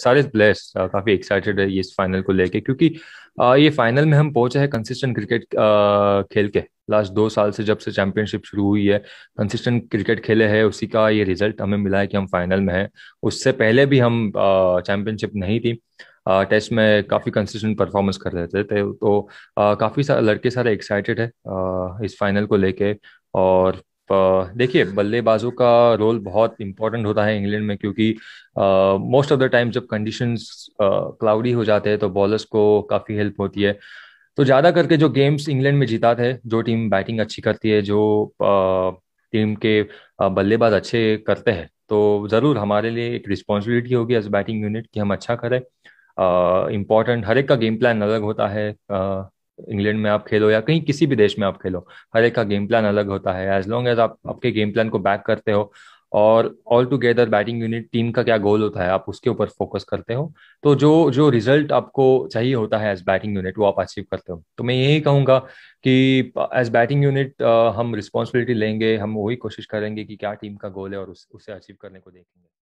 सारे प्लेयर्स काफी एक्साइटेड है ये इस फाइनल को लेके क्योंकि ये फाइनल में हम पहुंचे हैं कंसिस्टेंट क्रिकेट खेल के लास्ट दो साल से जब से चैंपियनशिप शुरू हुई है कंसिस्टेंट क्रिकेट खेले है उसी का ये रिजल्ट हमें मिला है कि हम फाइनल में हैं उससे पहले भी हम चैंपियनशिप नहीं थी टेस्ट में काफ़ी कंसिस्टेंट परफॉर्मेंस कर रहे थे, थे तो काफ़ी सारे लड़के सारे एक्साइटेड है इस फाइनल को लेके और देखिए बल्लेबाजों का रोल बहुत इंपॉर्टेंट होता है इंग्लैंड में क्योंकि मोस्ट ऑफ द टाइम जब कंडीशंस क्लाउडी हो जाते हैं तो बॉलर्स को काफ़ी हेल्प होती है तो ज़्यादा करके जो गेम्स इंग्लैंड में जीता है जो टीम बैटिंग अच्छी करती है जो टीम के बल्लेबाज अच्छे करते हैं तो ज़रूर हमारे लिए एक रिस्पॉन्सिबिलिटी होगी एज बैटिंग यूनिट कि हम अच्छा करें इम्पॉर्टेंट हर एक का गेम प्लान अलग होता है इंग्लैंड में आप खेलो या कहीं किसी भी देश में आप खेलो हर एक का गेम प्लान अलग होता है एज लॉन्ग एज आप आपके गेम प्लान को बैक करते हो और all together batting unit team का क्या गोल होता है आप उसके ऊपर फोकस करते हो तो जो जो रिजल्ट आपको चाहिए होता है एज बैटिंग यूनिट वो आप अचीव करते हो तो मैं यही कहूंगा कि एज बैटिंग यूनिट हम रिस्पॉन्सिबिलिटी लेंगे हम वही कोशिश करेंगे कि क्या टीम का गोल है और उस, उसे अचीव करने को देखेंगे